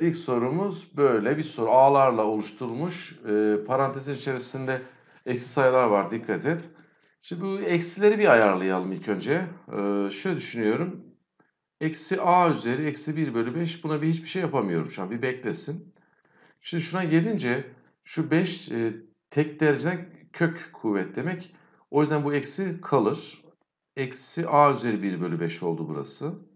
Evet ilk sorumuz böyle bir soru. A'larla oluşturulmuş e, parantezin içerisinde eksi sayılar var dikkat et. Şimdi bu eksileri bir ayarlayalım ilk önce. E, şöyle düşünüyorum. Eksi A üzeri eksi 1 bölü 5 buna bir hiçbir şey yapamıyorum şu an bir beklesin. Şimdi şuna gelince şu 5 e, tek dereceden kök kuvvet demek. O yüzden bu eksi kalır. Eksi A üzeri 1 bölü 5 oldu burası.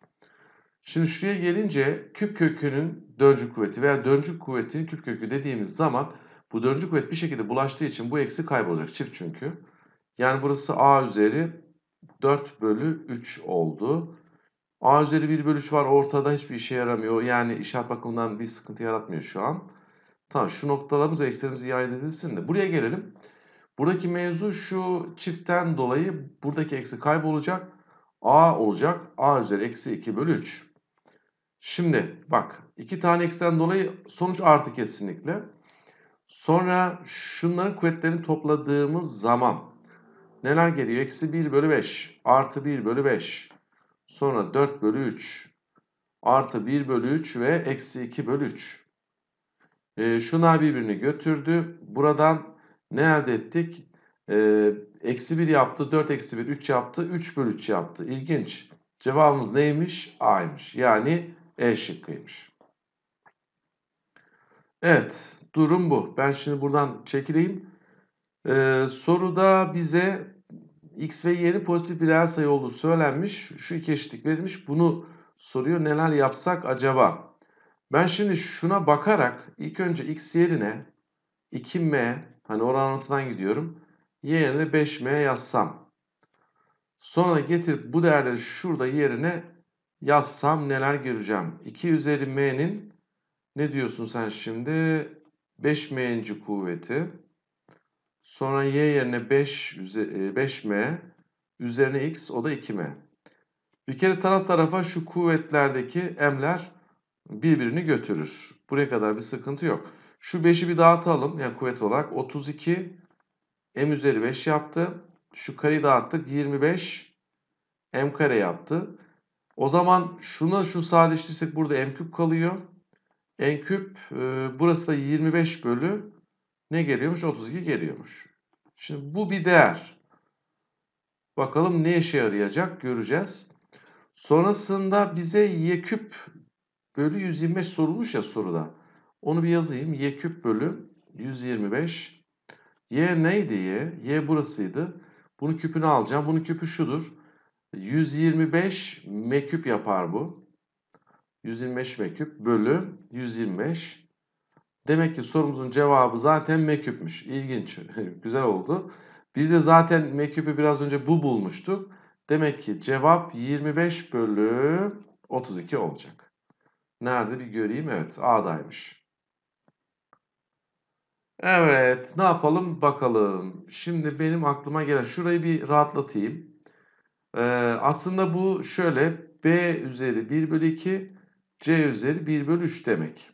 Şimdi şuraya gelince küp kökünün döncü kuvveti veya döncü kuvveti küp kökü dediğimiz zaman bu döncü kuvvet bir şekilde bulaştığı için bu eksi kaybolacak. Çift çünkü. Yani burası a üzeri 4 bölü 3 oldu. A üzeri 1 bölü 3 var ortada hiçbir işe yaramıyor. Yani işaret bakımından bir sıkıntı yaratmıyor şu an. Tamam şu noktalarımız ve eksilerimiz iade edilsin de. Buraya gelelim. Buradaki mevzu şu çiftten dolayı buradaki eksi kaybolacak. A olacak. A üzeri eksi 2 bölü 3. Şimdi bak iki tane x'ten dolayı sonuç artı kesinlikle. Sonra şunların kuvvetlerini topladığımız zaman neler geliyor? Eksi 1 bölü 5 artı 1 bölü 5 sonra 4 bölü 3 artı 1 bölü 3 ve eksi 2 bölü 3. E, ee, şunlar birbirini götürdü. Buradan ne elde ettik? Ee, eksi 1 yaptı, 4 eksi 1, 3 yaptı, 3 bölü 3 yaptı. İlginç. Cevabımız neymiş? A'ymış. Yani e şıkkıymış. Evet durum bu. Ben şimdi buradan çekileyim. Ee, soruda bize x ve y'nin pozitif birer sayı olduğu söylenmiş. Şu iki eşitlik verilmiş. Bunu soruyor neler yapsak acaba? Ben şimdi şuna bakarak ilk önce x yerine 2m hani oran anlatıdan gidiyorum. Y yerine 5m yazsam. Sonra getirip bu değerleri şurada yerine yazsam neler göreceğim? 2 üzeri m'nin ne diyorsun sen şimdi? 5m'nci kuvveti. Sonra y yerine 5, 5m. E, üzerine x o da 2m. Bir kere taraf tarafa şu kuvvetlerdeki m'ler birbirini götürür. Buraya kadar bir sıkıntı yok. Şu 5'i bir dağıtalım. Yani kuvvet olarak 32 m üzeri 5 yaptı. Şu kareyi dağıttık. 25 m kare yaptı. O zaman şuna şu sadeleştirsek burada m küp kalıyor. n küp e, burası da 25 bölü ne geliyormuş? 32 geliyormuş. Şimdi bu bir değer. Bakalım ne işe yarayacak göreceğiz. Sonrasında bize y küp bölü 125 sorulmuş ya soruda. Onu bir yazayım. y küp bölü 125. y neydi y? y burasıydı. Bunu küpünü alacağım. Bunun küpü şudur. 125 meküp yapar bu. 125 meküp bölü 125. Demek ki sorumuzun cevabı zaten meküpmüş. İlginç. Güzel oldu. Biz de zaten m biraz önce bu bulmuştuk. Demek ki cevap 25 bölü 32 olacak. Nerede bir göreyim. Evet A'daymış. Evet ne yapalım bakalım. Şimdi benim aklıma gelen şurayı bir rahatlatayım. Ee, aslında bu şöyle B üzeri 1 bölü 2 C üzeri 1 bölü 3 demek.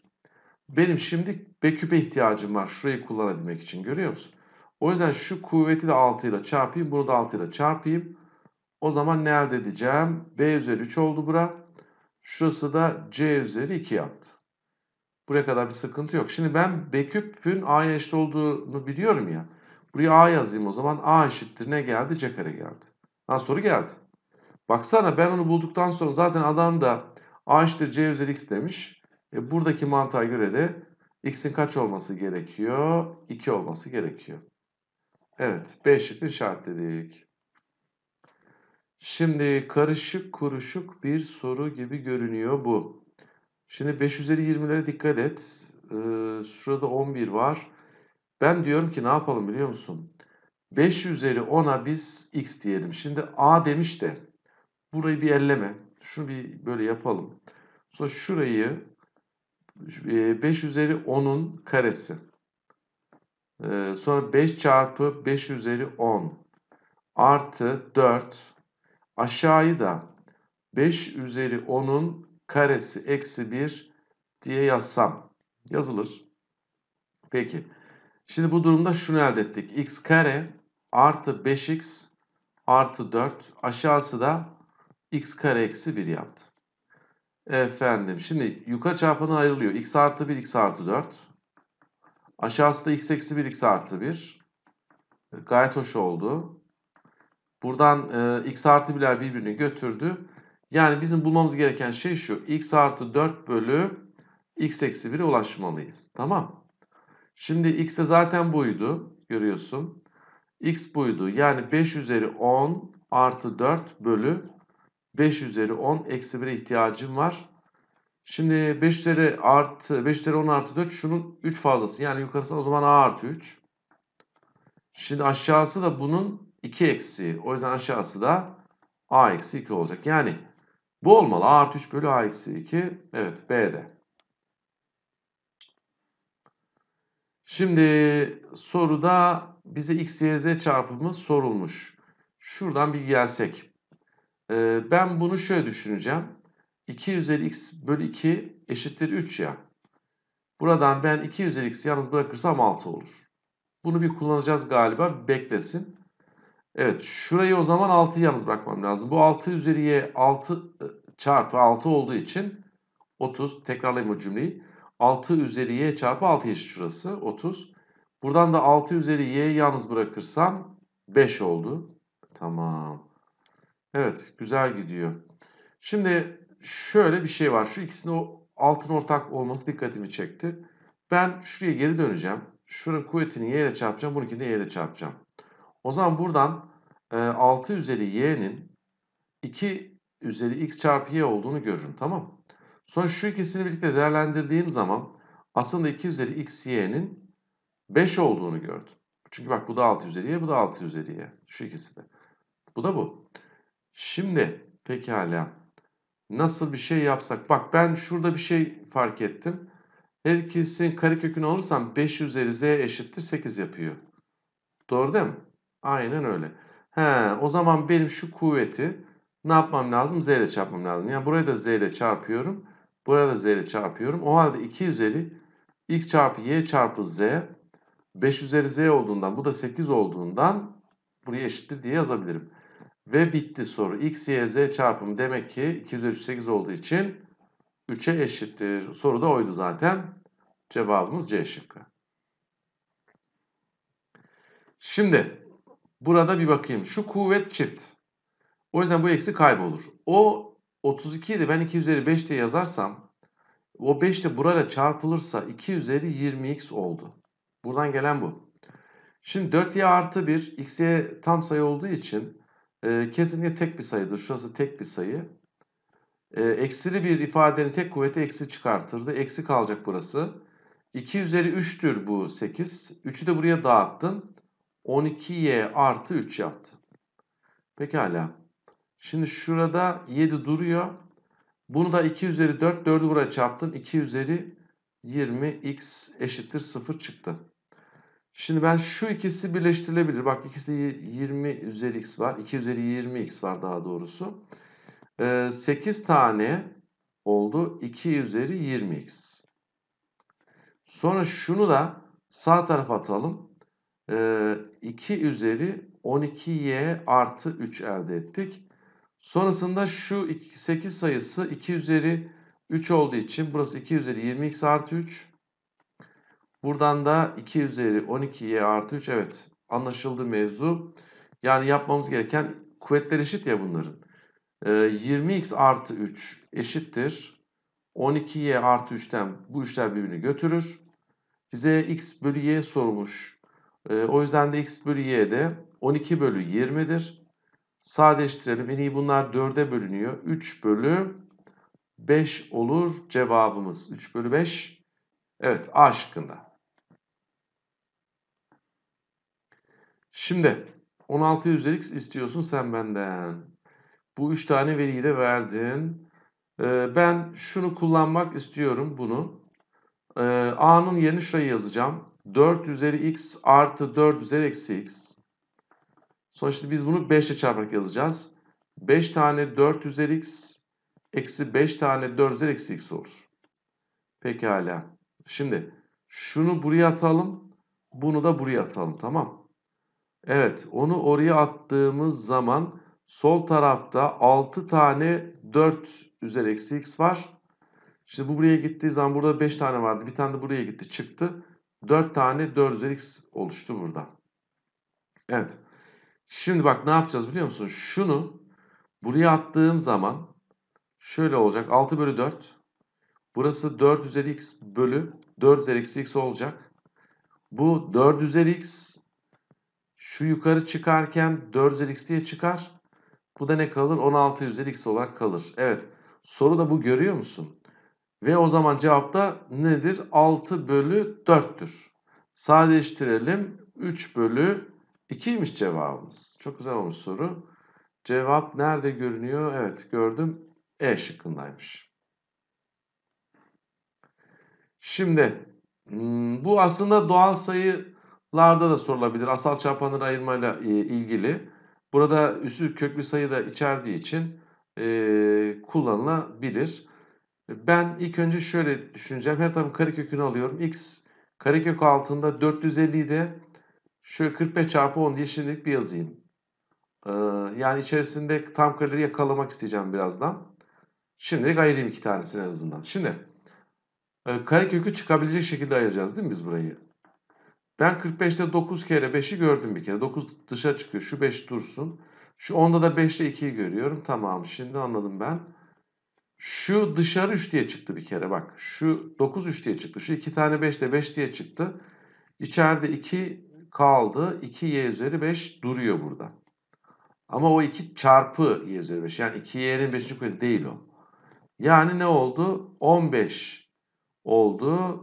Benim şimdi B küpe ihtiyacım var şurayı kullanabilmek için görüyor musun? O yüzden şu kuvveti de 6 ile çarpayım bunu da 6 ile çarpayım. O zaman ne elde edeceğim? B üzeri 3 oldu bura. Şurası da C üzeri 2 yaptı. Buraya kadar bir sıkıntı yok. Şimdi ben B küpün A'ya eşit olduğunu biliyorum ya. Buraya A yazayım o zaman. A eşittir ne geldi? C kare geldi. Ha soru geldi. Baksana ben onu bulduktan sonra zaten adam da A eşittir C üzeri X demiş. E, buradaki mantığa göre de X'in kaç olması gerekiyor? 2 olması gerekiyor. Evet. B şıkkı işaretledik. Şimdi karışık kuruşuk bir soru gibi görünüyor bu. Şimdi 5 üzeri 20'lere dikkat et. Ee, şurada 11 var. Ben diyorum ki ne yapalım biliyor musun? 5 üzeri 10'a biz x diyelim. Şimdi a demiş de burayı bir elleme. Şunu bir böyle yapalım. Sonra şurayı 5 e, üzeri 10'un karesi. E, sonra 5 çarpı 5 üzeri 10 artı 4 aşağıyı da 5 üzeri 10'un karesi eksi 1 diye yazsam yazılır. Peki. Şimdi bu durumda şunu elde ettik. x kare artı 5x artı 4 aşağısı da x kare eksi 1 yaptı. Efendim şimdi yukarı çarpanı ayrılıyor. x artı 1 x artı 4. Aşağısı da x eksi 1 x artı 1. Gayet hoş oldu. Buradan e, x artı 1'ler birbirini götürdü. Yani bizim bulmamız gereken şey şu. x artı 4 bölü x eksi 1'e ulaşmalıyız. Tamam. Şimdi x de zaten buydu. Görüyorsun x buydu. Yani 5 üzeri 10 artı 4 bölü 5 üzeri 10 eksi 1'e ihtiyacım var. Şimdi 5 üzeri, artı, 5 üzeri 10 artı 4 şunun 3 fazlası. Yani yukarısı o zaman a artı 3. Şimdi aşağısı da bunun 2 eksi. O yüzden aşağısı da a eksi 2 olacak. Yani bu olmalı. a artı 3 bölü a eksi 2. Evet B'de. Şimdi soruda bize x, y, z çarpımı sorulmuş. Şuradan bir gelsek. Ee, ben bunu şöyle düşüneceğim. 2 üzeri x bölü 2 eşittir 3 ya. Buradan ben 2 üzeri x'i yalnız bırakırsam 6 olur. Bunu bir kullanacağız galiba. Beklesin. Evet şurayı o zaman 6'yı yalnız bırakmam lazım. Bu 6 üzeri y 6 çarpı 6 olduğu için 30 tekrarlayayım o cümleyi. 6 üzeri y çarpı 6 eşit şurası 30. Buradan da 6 üzeri y yalnız bırakırsam 5 oldu. Tamam. Evet güzel gidiyor. Şimdi şöyle bir şey var. Şu ikisinin o altın ortak olması dikkatimi çekti. Ben şuraya geri döneceğim. Şunun kuvvetini y ile çarpacağım. Bununkini de y ile çarpacağım. O zaman buradan 6 e, üzeri y'nin 2 üzeri x çarpı y olduğunu görürüm. Tamam Sonra şu ikisini birlikte değerlendirdiğim zaman aslında 2 üzeri x, y'nin 5 olduğunu gördüm. Çünkü bak bu da 6 üzeri y, bu da 6 üzeri y. Şu ikisi de. Bu da bu. Şimdi pekala nasıl bir şey yapsak? Bak ben şurada bir şey fark ettim. Her ikisinin karekökünü alırsam 5 üzeri z eşittir 8 yapıyor. Doğru değil mi? Aynen öyle. He, o zaman benim şu kuvveti ne yapmam lazım? Z ile çarpmam lazım. Yani buraya da Z ile çarpıyorum. Burada z ile çarpıyorum. O halde 2 üzeri x çarpı y çarpı z 5 üzeri z olduğundan bu da 8 olduğundan buraya eşittir diye yazabilirim. Ve bitti soru. x, y, z çarpımı demek ki 2 üzeri 3, 8 olduğu için 3'e eşittir. Soru da oydu zaten. Cevabımız C şıkkı. Şimdi burada bir bakayım. Şu kuvvet çift. O yüzden bu eksi kaybolur. O 32 de ben 2 üzeri 5 diye yazarsam o 5 de burayla çarpılırsa 2 üzeri 20x oldu. Buradan gelen bu. Şimdi 4y artı 1 x'ye tam sayı olduğu için e, kesinlikle tek bir sayıdır. Şurası tek bir sayı. E, eksili bir ifadenin tek kuvveti eksi çıkartırdı. Eksi kalacak burası. 2 üzeri 3'tür bu 8. 3'ü de buraya dağıttım. 12y artı 3 yaptı. Pekala. Şimdi şurada 7 duruyor. Bunu da 2 üzeri 4, 4'ü buraya çarptım. 2 üzeri 20x eşittir 0 çıktı. Şimdi ben şu ikisi birleştirilebilir. Bak ikisi de 20 üzeri x var. 2 üzeri 20x var daha doğrusu. 8 ee, tane oldu. 2 üzeri 20x. Sonra şunu da sağ tarafa atalım. 2 ee, üzeri 12y artı 3 elde ettik. Sonrasında şu 8 sayısı 2 üzeri 3 olduğu için burası 2 üzeri 20x artı 3. Buradan da 2 üzeri 12y artı 3 evet anlaşıldı mevzu. Yani yapmamız gereken kuvvetler eşit ya bunların. 20x ee, artı 3 eşittir. 12y artı 3'ten bu üçler birbirini götürür. Bize x bölü y sormuş. Ee, o yüzden de x bölü y de 12 bölü 20'dir. Sadeleştirelim. En iyi bunlar 4'e bölünüyor. 3 bölü 5 olur cevabımız. 3 bölü 5. Evet A şıkkında. Şimdi 16 üzeri x istiyorsun sen benden. Bu 3 tane veriyi de verdin. Ee, ben şunu kullanmak istiyorum bunu. Ee, A'nın yerini şurayı yazacağım. 4 üzeri x artı 4 üzeri eksi x. Sonuçta biz bunu 5 ile çarparak yazacağız. 5 tane 4 üzeri x eksi 5 tane 4 üzeri eksi x olur. Pekala. Şimdi şunu buraya atalım. Bunu da buraya atalım. Tamam. Evet. Onu oraya attığımız zaman sol tarafta 6 tane 4 üzeri eksi x var. Şimdi bu buraya gittiği zaman burada 5 tane vardı. Bir tane de buraya gitti. Çıktı. 4 tane 4 üzeri x oluştu burada. Evet. Şimdi bak ne yapacağız biliyor musun? Şunu buraya attığım zaman şöyle olacak. 6 bölü 4. Burası 4 üzeri x bölü 4 üzeri eksi x olacak. Bu 4 üzeri x şu yukarı çıkarken 4 üzeri x diye çıkar. Bu da ne kalır? 16 üzeri x olarak kalır. Evet. Soru da bu görüyor musun? Ve o zaman cevap da nedir? 6 bölü 4'tür. Sadeleştirelim. 3 bölü İkiymiş cevabımız. Çok güzel olmuş soru. Cevap nerede görünüyor? Evet gördüm. E şıkkındaymış. Şimdi hmm, bu aslında doğal sayılarda da sorulabilir. Asal çarpanları ayırmayla e, ilgili. Burada üsü köklü sayı da içerdiği için e, kullanılabilir. Ben ilk önce şöyle düşüneceğim. Her tarafın karekökünü alıyorum. X karekök altında 450'yi de Şöyle 45 çarpı 10 diye şimdilik bir yazayım. Ee, yani içerisinde tam kareleri yakalamak isteyeceğim birazdan. Şimdilik ayırayım iki tanesini en azından. Şimdi e, kare kökü çıkabilecek şekilde ayıracağız değil mi biz burayı? Ben 45'te 9 kere 5'i gördüm bir kere. 9 dışa çıkıyor. Şu 5 dursun. Şu 10'da da 5 ile 2'yi görüyorum. Tamam şimdi anladım ben. Şu dışarı 3 diye çıktı bir kere bak. Şu 9 3 diye çıktı. Şu 2 tane 5 de 5 diye çıktı. İçeride 2 kaldı. 2y üzeri 5 duruyor burada. Ama o 2 çarpı y üzeri 5. Yani 2y'nin 5. kuvveti değil o. Yani ne oldu? 15 oldu.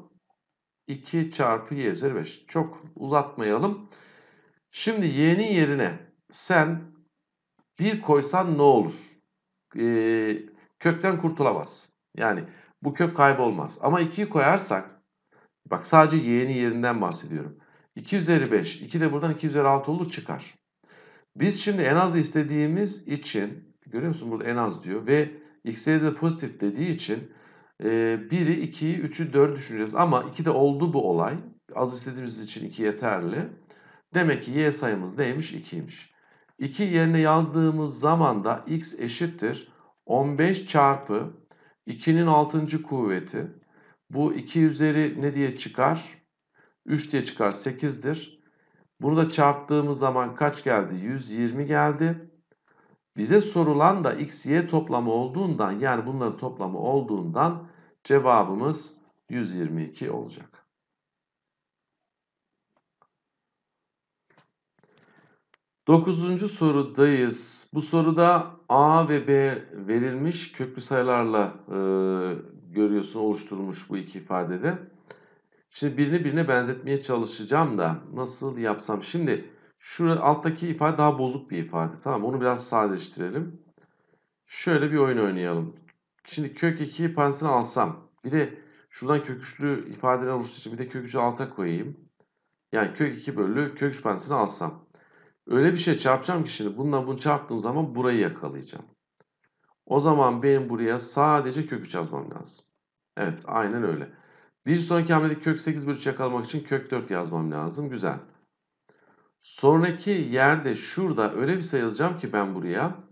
2 çarpı y üzeri 5. Çok uzatmayalım. Şimdi y'nin yerine sen 1 koysan ne olur? Ee, kökten kurtulamazsın. Yani bu kök kaybolmaz. Ama 2'yi koyarsak bak sadece y'nin yerinden bahsediyorum. 2 üzeri 5. 2 de buradan 2 üzeri 6 olur çıkar. Biz şimdi en az istediğimiz için görüyor musun burada en az diyor ve x de pozitif dediği için e, 1'i 2'yi 3'ü 4'ü düşüneceğiz. Ama 2 de oldu bu olay. Az istediğimiz için 2 yeterli. Demek ki y sayımız neymiş? 2'ymiş. 2 yerine yazdığımız zaman da x eşittir. 15 çarpı 2'nin 6. kuvveti. Bu 2 üzeri ne diye çıkar? 3 diye çıkar 8'dir. Burada çarptığımız zaman kaç geldi? 120 geldi. Bize sorulan da x, y toplamı olduğundan yani bunların toplamı olduğundan cevabımız 122 olacak. Dokuzuncu sorudayız. Bu soruda A ve B verilmiş köklü sayılarla e, görüyorsun oluşturmuş bu iki ifadede. Şimdi birini birine benzetmeye çalışacağım da nasıl yapsam. Şimdi şu alttaki ifade daha bozuk bir ifade. Tamam onu biraz sadeleştirelim. Şöyle bir oyun oynayalım. Şimdi kök 2 parantezine alsam. Bir de şuradan kök üçlü ifadeler oluştuğu için bir de kök 3'ü alta koyayım. Yani kök 2 bölü kök 3 parantezine alsam. Öyle bir şey çarpacağım ki şimdi bununla bunu çarptığım zaman burayı yakalayacağım. O zaman benim buraya sadece kök 3 yazmam lazım. Evet aynen öyle. Bir sonraki hamlede kök 8 bölü 3 yakalamak için kök 4 yazmam lazım. Güzel. Sonraki yerde şurada öyle bir sayı yazacağım ki ben buraya.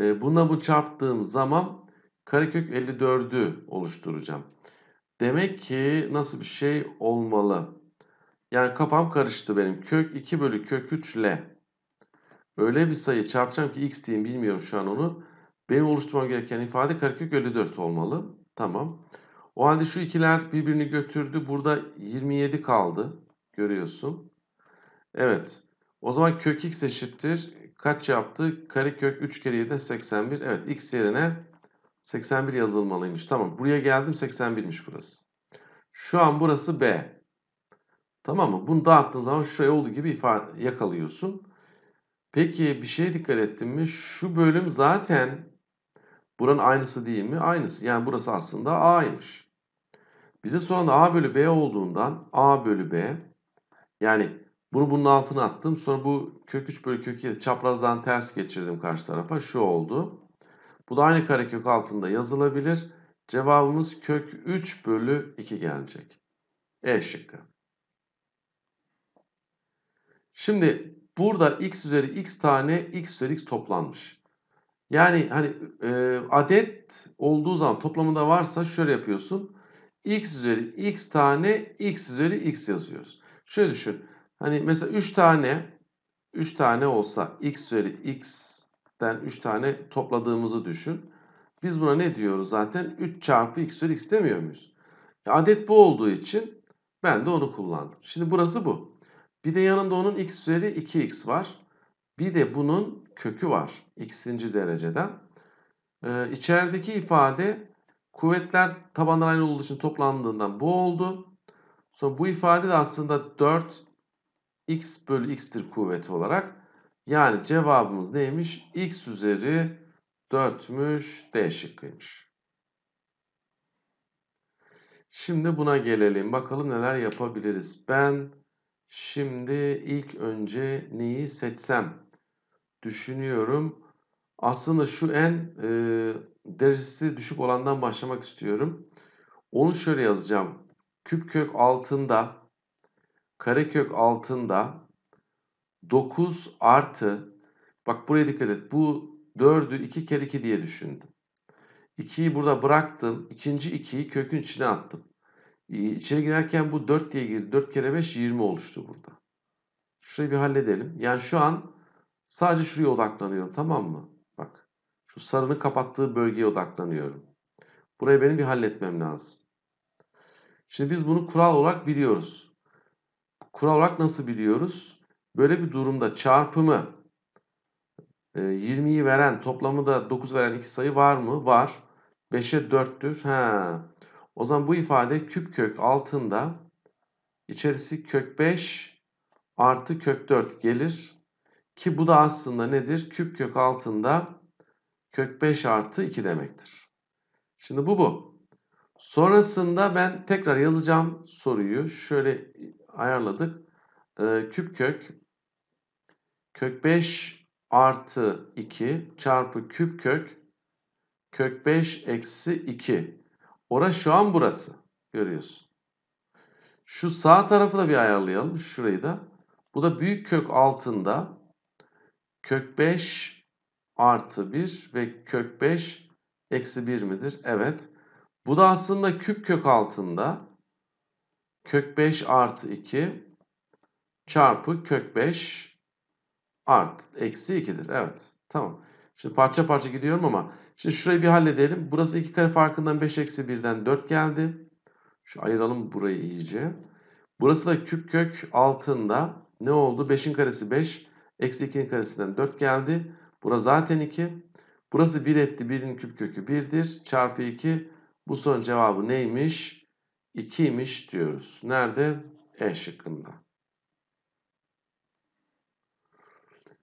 E, buna bu çarptığım zaman karekök 54'ü oluşturacağım. Demek ki nasıl bir şey olmalı? Yani kafam karıştı benim. Kök 2 bölü kök 3 L. Öyle bir sayı çarpacağım ki x diyeyim bilmiyorum şu an onu. Benim oluşturmam gereken ifade karekök 54 olmalı. Tamam. Tamam. O halde şu ikiler birbirini götürdü. Burada 27 kaldı. Görüyorsun. Evet. O zaman kök x eşittir. Kaç yaptı? Kare kök 3 kere 7 81. Evet x yerine 81 yazılmalıymış. Tamam. Buraya geldim 81'miş burası. Şu an burası B. Tamam mı? Bunu dağıttığın zaman şuraya olduğu gibi ifade yakalıyorsun. Peki bir şeye dikkat ettin mi? Şu bölüm zaten buranın aynısı değil mi? Aynısı. Yani burası aslında A'ymış. Bize soran A bölü B olduğundan A bölü B yani bunu bunun altına attım. Sonra bu kök 3 bölü kök 2 çaprazdan ters geçirdim karşı tarafa. Şu oldu. Bu da aynı karekök altında yazılabilir. Cevabımız kök 3 bölü 2 gelecek. E şıkkı. Şimdi burada x üzeri x tane x üzeri x toplanmış. Yani hani e, adet olduğu zaman toplamında varsa şöyle yapıyorsun x üzeri x tane x üzeri x yazıyoruz. Şöyle düşün. Hani mesela 3 tane 3 tane olsa x üzeri x'ten 3 tane topladığımızı düşün. Biz buna ne diyoruz zaten? 3 çarpı x üzeri x demiyor muyuz? E, adet bu olduğu için ben de onu kullandım. Şimdi burası bu. Bir de yanında onun x üzeri 2x var. Bir de bunun kökü var. x'inci dereceden. Ee, içerideki ifade Kuvvetler tabanlar aynı olduğu için toplandığından bu oldu. Sonra bu ifade de aslında 4 x bölü x'tir kuvveti olarak. Yani cevabımız neymiş? x üzeri 4'müş D şıkkıymış. Şimdi buna gelelim. Bakalım neler yapabiliriz. Ben şimdi ilk önce neyi seçsem? Düşünüyorum. Aslında şu en e, derecesi düşük olandan başlamak istiyorum. Onu şöyle yazacağım. Küp kök altında kare kök altında 9 artı bak buraya dikkat et. Bu 4'ü 2 kere 2 diye düşündüm. 2'yi burada bıraktım. İkinci 2'yi kökün içine attım. İçeri girerken bu 4 diye girdi. 4 kere 5 20 oluştu burada. Şurayı bir halledelim. Yani şu an sadece şuraya odaklanıyorum tamam mı? Şu sarının kapattığı bölgeye odaklanıyorum. Burayı benim bir halletmem lazım. Şimdi biz bunu kural olarak biliyoruz. Kural olarak nasıl biliyoruz? Böyle bir durumda çarpımı 20'yi e, veren, toplamı da 9 veren iki sayı var mı? Var. 5'e 4'tür. Ha. O zaman bu ifade küp kök altında içerisi kök 5 artı kök 4 gelir. Ki bu da aslında nedir? Küp kök altında kök 5 artı 2 demektir. Şimdi bu bu. Sonrasında ben tekrar yazacağım soruyu. Şöyle ayarladık. Ee, küp kök kök 5 artı 2 çarpı küp kök kök 5 eksi 2. Ora şu an burası. Görüyorsun. Şu sağ tarafı da bir ayarlayalım. Şurayı da. Bu da büyük kök altında kök 5 artı 1 ve kök 5 eksi 1 midir? Evet. Bu da aslında küp kök altında kök 5 artı 2 çarpı kök 5 artı eksi 2'dir. Evet. Tamam. Şimdi parça parça gidiyorum ama şimdi şurayı bir halledelim. Burası 2 kare farkından 5 eksi 1'den 4 geldi. Şu ayıralım burayı iyice. Burası da küp kök altında ne oldu? 5'in karesi 5. Eksi 2'nin karesinden 4 geldi. Bura zaten 2. Burası 1 etti. 1'in küp kökü 1'dir. Çarpı 2. Bu son cevabı neymiş? 2'ymiş diyoruz. Nerede? E şıkkında.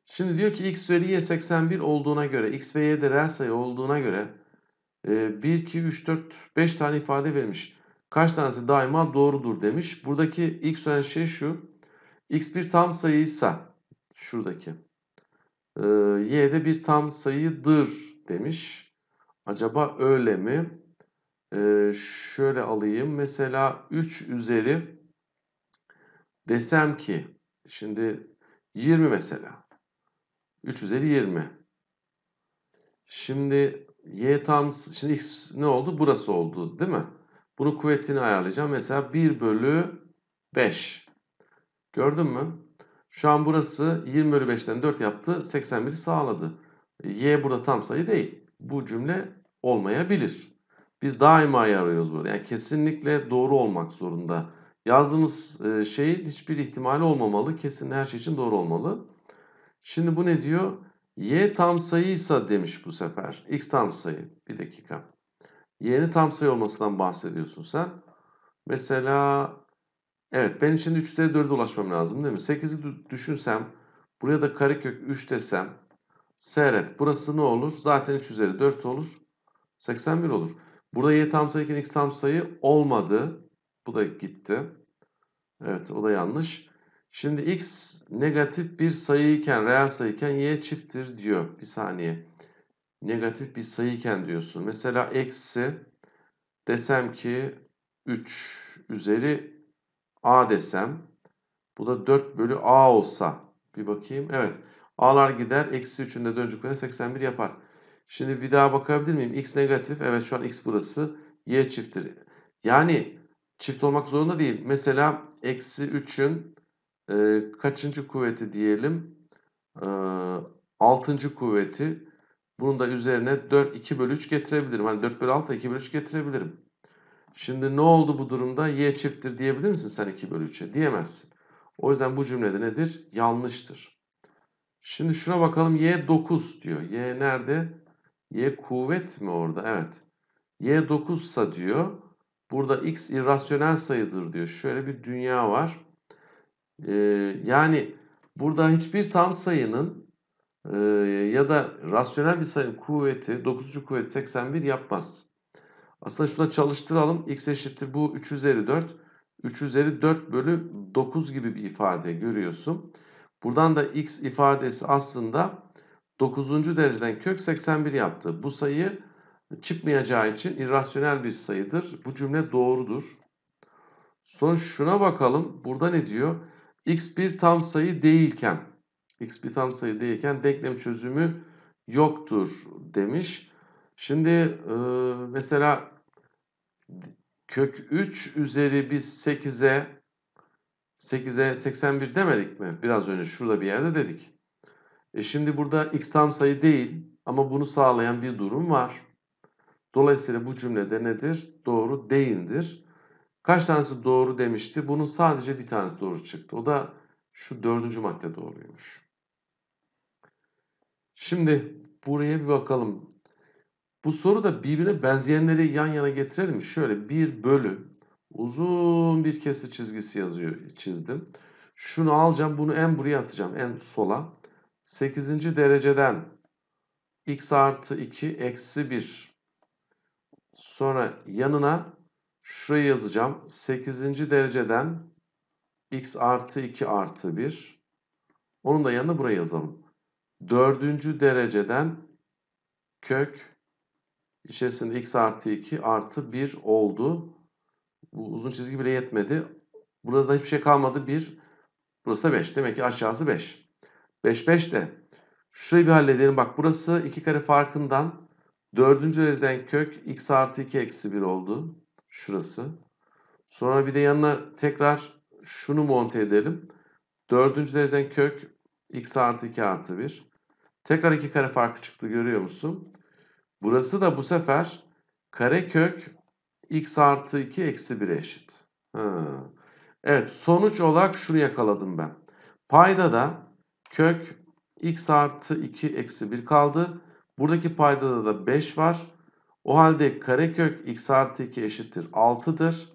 Şimdi diyor ki x ve y 81 olduğuna göre, x ve y de reel sayı olduğuna göre 1, 2, 3, 4, 5 tane ifade vermiş. Kaç tanesi daima doğrudur demiş. Buradaki x söylenen şey şu. x bir tam sayıysa şuradaki e, y de bir tam sayıdır demiş. Acaba öyle mi? E, şöyle alayım. Mesela 3 üzeri desem ki şimdi 20 mesela. 3 üzeri 20. Şimdi y tam şimdi x ne oldu? Burası oldu değil mi? Bunu kuvvetini ayarlayacağım. Mesela 1 bölü 5. Gördün mü? Şu an burası 20 bölü 5'ten 4 yaptı. 81'i sağladı. Y burada tam sayı değil. Bu cümle olmayabilir. Biz daimayı arıyoruz burada. Yani kesinlikle doğru olmak zorunda. Yazdığımız e, şeyin hiçbir ihtimali olmamalı. Kesin her şey için doğru olmalı. Şimdi bu ne diyor? Y tam sayıysa demiş bu sefer. X tam sayı. Bir dakika. Y'nin tam sayı olmasından bahsediyorsun sen. Mesela Evet ben şimdi 3'te 4'e ulaşmam lazım değil mi? 8'i düşünsem buraya da karekök 3 desem seyret burası ne olur? Zaten 3 üzeri 4 olur. 81 olur. Burada y tam sayı iken x tam sayı olmadı. Bu da gitti. Evet o da yanlış. Şimdi x negatif bir sayıyken, reel sayıyken y çifttir diyor. Bir saniye. Negatif bir sayıyken diyorsun. Mesela eksi desem ki 3 üzeri A desem. Bu da 4 bölü A olsa. Bir bakayım. Evet. A'lar gider. Eksi 3'ün de dönücükleri 81 yapar. Şimdi bir daha bakabilir miyim? X negatif. Evet şu an X burası. Y çifttir. Yani çift olmak zorunda değil. Mesela eksi 3'ün e, kaçıncı kuvveti diyelim? E, 6. kuvveti. Bunun da üzerine 4, 2 bölü 3 getirebilirim. Hani 4 bölü 6 2 bölü 3 getirebilirim. Şimdi ne oldu bu durumda? Y çifttir diyebilir misin sen 2 bölü 3'e? Diyemezsin. O yüzden bu cümlede nedir? Yanlıştır. Şimdi şuna bakalım. Y 9 diyor. Y nerede? Y kuvvet mi orada? Evet. Y 9 sa diyor. Burada x irrasyonel sayıdır diyor. Şöyle bir dünya var. Ee, yani burada hiçbir tam sayının e, ya da rasyonel bir sayının kuvveti 9. kuvvet 81 yapmaz. Aslında şuna çalıştıralım. X eşittir bu 3 üzeri 4. 3 üzeri 4 bölü 9 gibi bir ifade görüyorsun. Buradan da x ifadesi aslında 9. dereceden kök 81 yaptı. Bu sayı çıkmayacağı için irrasyonel bir sayıdır. Bu cümle doğrudur. Sonra şuna bakalım. Burada ne diyor? x bir tam sayı değilken x bir tam sayı değilken denklem çözümü yoktur demiş. Şimdi e, mesela kök 3 üzeri biz 8'e 8'e 81 demedik mi? Biraz önce şurada bir yerde dedik. E şimdi burada x tam sayı değil ama bunu sağlayan bir durum var. Dolayısıyla bu cümlede nedir? Doğru değildir. Kaç tanesi doğru demişti? Bunun sadece bir tanesi doğru çıktı. O da şu dördüncü madde doğruymuş. Şimdi buraya bir bakalım. Bu soru da birbirine benzeyenleri yan yana getirelim. Şöyle bir bölü uzun bir kesi çizgisi yazıyor çizdim. Şunu alacağım bunu en buraya atacağım en sola. 8. dereceden x artı 2 eksi 1. Sonra yanına şurayı yazacağım. 8. dereceden x artı 2 artı 1. Onun da yanına buraya yazalım. 4. dereceden kök İçerisinde x artı 2 artı 1 oldu. Bu uzun çizgi bile yetmedi. Burada da hiçbir şey kalmadı. 1. Burası da 5. Demek ki aşağısı 5. 5 5 de. Şurayı bir halledelim. Bak burası 2 kare farkından 4. dereceden kök x artı 2 eksi 1 oldu. Şurası. Sonra bir de yanına tekrar şunu monte edelim. 4. dereceden kök x artı 2 artı 1. Tekrar 2 kare farkı çıktı görüyor musun? Burası da bu sefer karekök x artı 2 eksi 1 eşit. Ha. Evet sonuç olarak şunu yakaladım ben. Payda da kök x artı 2 eksi 1 kaldı. Buradaki payda da da 5 var. O halde karekök x artı 2 eşittir 6'dır.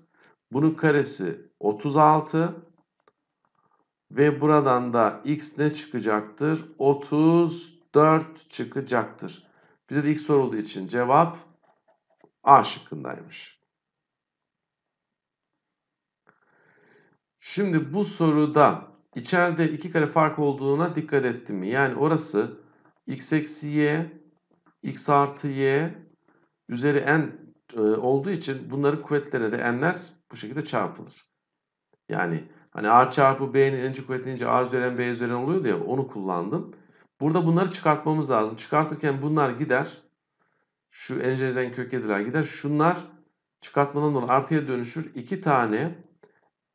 Bunun karesi 36. Ve buradan da x ne çıkacaktır? 34 çıkacaktır. Bize de ilk sorulduğu için cevap A şıkkındaymış. Şimdi bu soruda içeride iki kare fark olduğuna dikkat ettim mi? Yani orası x eksi y, x artı y üzeri n e, olduğu için bunların kuvvetlerine de n'ler bu şekilde çarpılır. Yani hani a çarpı b'nin n'inci kuvveti ince a üzeri n b üzeri n oluyor diye onu kullandım. Burada bunları çıkartmamız lazım. Çıkartırken bunlar gider. Şu enjezden kök yediler gider. Şunlar çıkartmadan dolayı artıya dönüşür. İki tane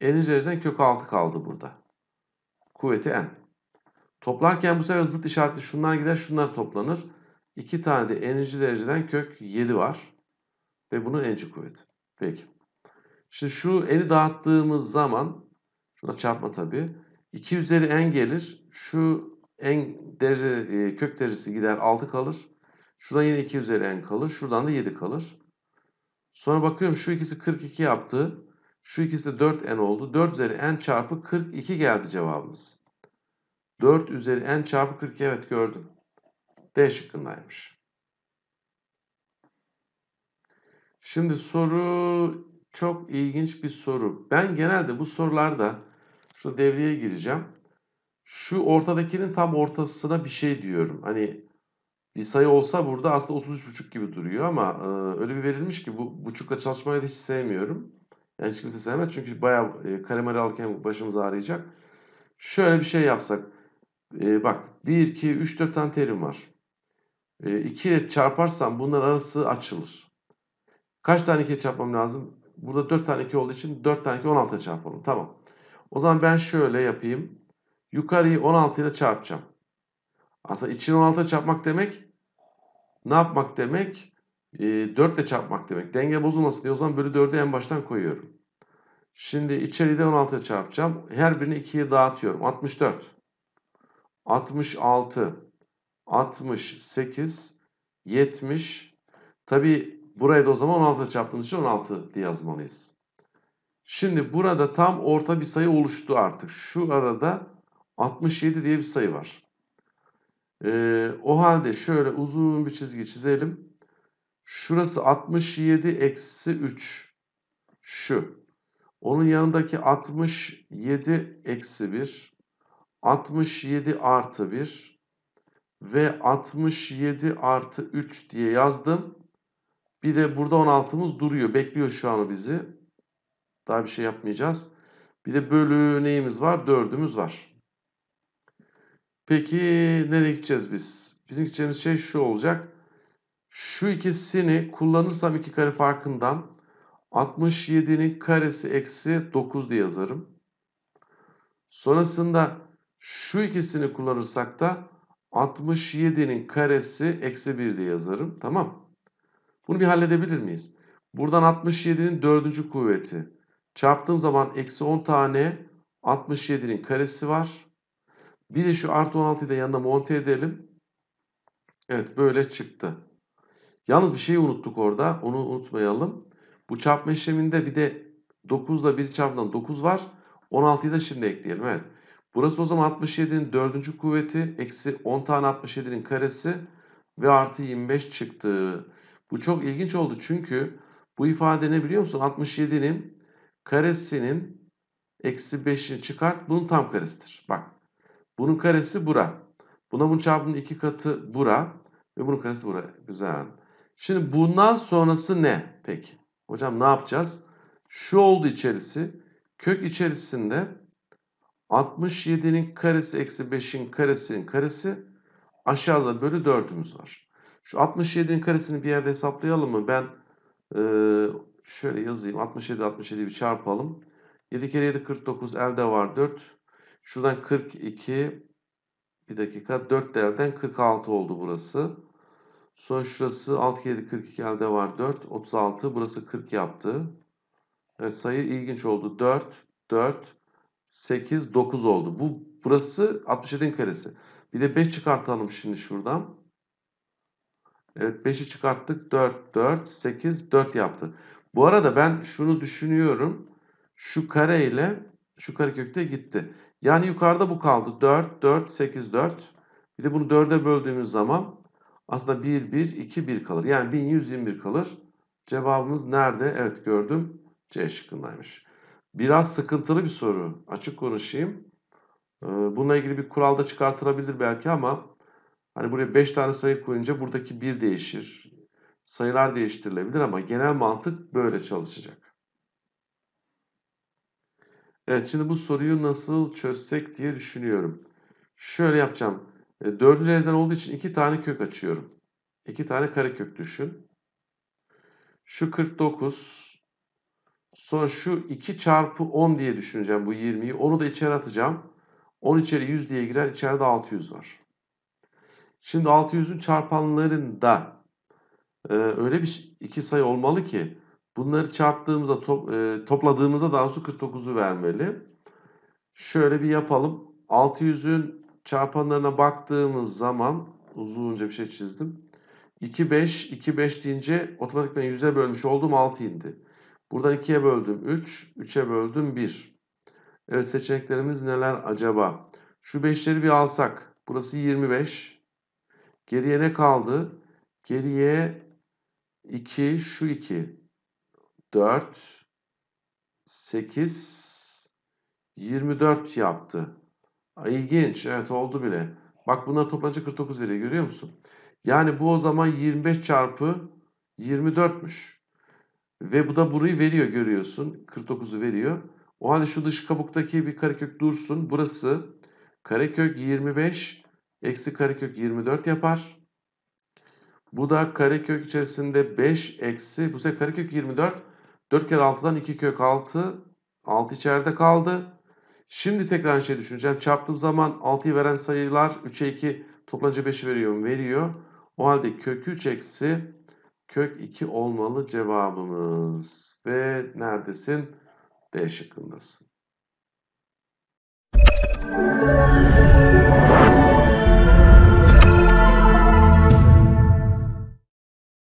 enjezden kök altı kaldı burada. Kuvveti n. Toplarken bu sefer zıt işaretli şunlar gider şunlar toplanır. İki tane de enerji dereceden kök 7 var. Ve bunun enerji kuvveti. Peki. Şimdi şu n'i dağıttığımız zaman şuna çarpma tabii. 2 üzeri n gelir. Şu en derece, e, kök derecesi gider 6 kalır. Şuradan yine 2 üzeri en kalır. Şuradan da 7 kalır. Sonra bakıyorum şu ikisi 42 yaptı. Şu ikisi de 4 en oldu. 4 üzeri en çarpı 42 geldi cevabımız. 4 üzeri en çarpı 42 evet gördüm. D şıkkındaymış. Şimdi soru çok ilginç bir soru. Ben genelde bu sorularda şu devreye gireceğim şu ortadakinin tam ortasına bir şey diyorum. Hani bir sayı olsa burada aslında 33,5 gibi duruyor ama e, öyle bir verilmiş ki bu buçukla çalışmayı da hiç sevmiyorum. Yani hiç kimse sevmez çünkü bayağı e, kalemari alırken başımız ağrıyacak. Şöyle bir şey yapsak. E, bak 1, 2, 3, 4 tane terim var. E, 2 ile çarparsam bunların arası açılır. Kaç tane 2'ye çarpmam lazım? Burada 4 tane 2 olduğu için 4 tane 2 16'ya çarpalım. Tamam. O zaman ben şöyle yapayım yukarıyı 16 ile çarpacağım. Aslında için 16 çarpmak demek ne yapmak demek? E, ee, 4 ile çarpmak demek. Denge bozulmasın diye o zaman bölü 4'ü en baştan koyuyorum. Şimdi içeriği de 16 ile çarpacağım. Her birini 2'ye dağıtıyorum. 64, 66, 68, 70. Tabi buraya da o zaman 16 ile çarptığımız için 16 diye yazmalıyız. Şimdi burada tam orta bir sayı oluştu artık. Şu arada 67 diye bir sayı var. Ee, o halde şöyle uzun bir çizgi çizelim. Şurası 67 eksi 3. Şu. Onun yanındaki 67 eksi 1. 67 artı 1 ve 67 artı 3 diye yazdım. Bir de burada 16'mız duruyor. Bekliyor şu an bizi. Daha bir şey yapmayacağız. Bir de bölü neyimiz var? 4'ümüz var. Peki nereye gideceğiz biz? Bizim gideceğimiz şey şu olacak. Şu ikisini kullanırsam iki kare farkından 67'nin karesi eksi 9 diye yazarım. Sonrasında şu ikisini kullanırsak da 67'nin karesi eksi 1 diye yazarım. Tamam. Bunu bir halledebilir miyiz? Buradan 67'nin dördüncü kuvveti. Çarptığım zaman eksi 10 tane 67'nin karesi var. Bir de şu artı 16'yı da yanına monte edelim. Evet böyle çıktı. Yalnız bir şeyi unuttuk orada. Onu unutmayalım. Bu çarpma işleminde bir de 9 ile 1 çarpılan 9 var. 16'yı da şimdi ekleyelim. Evet. Burası o zaman 67'nin 4. kuvveti eksi 10 tane 67'nin karesi ve artı 25 çıktı. Bu çok ilginç oldu çünkü bu ifade ne biliyor musun? 67'nin karesinin eksi 5'ini çıkart bunun tam karesidir. Bak bunun karesi bura. Buna bunun çarpımının iki katı bura. Ve bunun karesi bura. Güzel. Şimdi bundan sonrası ne? Peki. Hocam ne yapacağız? Şu oldu içerisi. Kök içerisinde 67'nin karesi eksi 5'in karesinin karesi aşağıda bölü 4'ümüz var. Şu 67'nin karesini bir yerde hesaplayalım mı? Ben e, şöyle yazayım. 67 67 bir çarpalım. 7 kere 7 49 elde var 4. Şuradan 42 bir dakika 4 değerden 46 oldu burası. Sonra şurası 6 7 42 elde var 4 36 burası 40 yaptı. Evet, sayı ilginç oldu. 4 4 8 9 oldu. Bu burası 67'in karesi. Bir de 5 çıkartalım şimdi şuradan. Evet 5'i çıkarttık. 4 4 8 4 yaptı. Bu arada ben şunu düşünüyorum. Şu kare ile şu karekök de gitti. Yani yukarıda bu kaldı. 4, 4, 8, 4. Bir de bunu 4'e böldüğümüz zaman aslında 1, 1, 2, 1 kalır. Yani 1121 kalır. Cevabımız nerede? Evet gördüm. C şıkkındaymış. Biraz sıkıntılı bir soru. Açık konuşayım. Ee, bununla ilgili bir kural da çıkartılabilir belki ama hani buraya 5 tane sayı koyunca buradaki 1 değişir. Sayılar değiştirilebilir ama genel mantık böyle çalışacak. Evet şimdi bu soruyu nasıl çözsek diye düşünüyorum. Şöyle yapacağım. E, dördüncü dereceden olduğu için iki tane kök açıyorum. İki tane karekök düşün. Şu 49. Sonra şu 2 çarpı 10 diye düşüneceğim bu 20'yi. Onu da içeri atacağım. 10 içeri 100 diye girer. İçeride 600 var. Şimdi 600'ün çarpanlarında e, öyle bir iki sayı olmalı ki Bunları çarptığımızda top, e, topladığımızda daha su 49'u vermeli. Şöyle bir yapalım. 600'ün çarpanlarına baktığımız zaman uzunca bir şey çizdim. 2 5 2 5 deyince otomatikman 100'e bölmüş oldum 6 indi. Buradan 2'ye böldüm 3, 3'e böldüm 1. Evet seçeneklerimiz neler acaba? Şu 5'leri bir alsak. Burası 25. Geriye ne kaldı? Geriye 2, şu 2. 4, 8, 24 yaptı. İlginç, Evet oldu bile. Bak bunlar toplanınca 49 veriyor görüyor musun? Yani bu o zaman 25 çarpı 24'müş. Ve bu da burayı veriyor görüyorsun. 49'u veriyor. O halde şu dış kabuktaki bir karekök dursun. Burası karekök 25 eksi karekök 24 yapar. Bu da karekök içerisinde 5 eksi bu sefer karekök 24 4 kere 6'dan 2 kök 6. 6 içeride kaldı. Şimdi tekrar şey düşüneceğim. Çarptığım zaman 6'yı veren sayılar 3'e 2 toplanca 5'i veriyor Veriyor. O halde kök 3 eksi kök 2 olmalı cevabımız. Ve neredesin? D şıkkındasın.